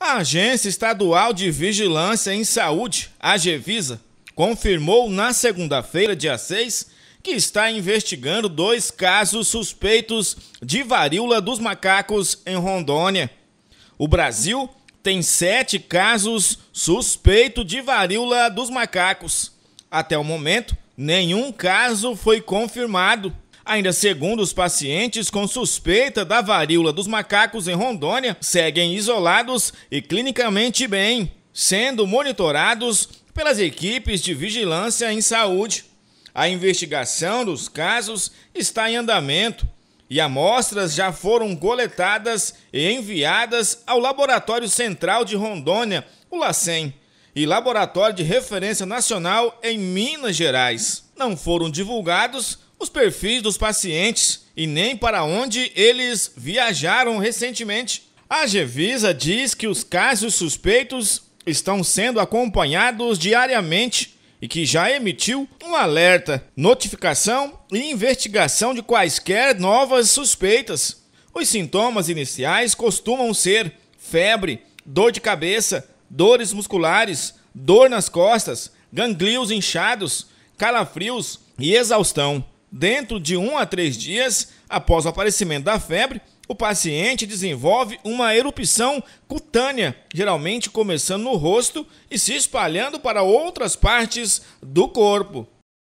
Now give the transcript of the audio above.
A Agência Estadual de Vigilância em Saúde, Agevisa, confirmou na segunda-feira, dia 6, que está investigando dois casos suspeitos de varíola dos macacos em Rondônia. O Brasil tem sete casos suspeitos de varíola dos macacos. Até o momento, nenhum caso foi confirmado. Ainda segundo os pacientes com suspeita da varíola dos macacos em Rondônia, seguem isolados e clinicamente bem, sendo monitorados pelas equipes de vigilância em saúde. A investigação dos casos está em andamento e amostras já foram coletadas e enviadas ao Laboratório Central de Rondônia, o LACEN, e Laboratório de Referência Nacional em Minas Gerais. Não foram divulgados os perfis dos pacientes e nem para onde eles viajaram recentemente. A Gevisa diz que os casos suspeitos estão sendo acompanhados diariamente e que já emitiu um alerta, notificação e investigação de quaisquer novas suspeitas. Os sintomas iniciais costumam ser febre, dor de cabeça, dores musculares, dor nas costas, ganglios inchados, calafrios e exaustão. Dentro de um a três dias após o aparecimento da febre, o paciente desenvolve uma erupção cutânea, geralmente começando no rosto e se espalhando para outras partes do corpo.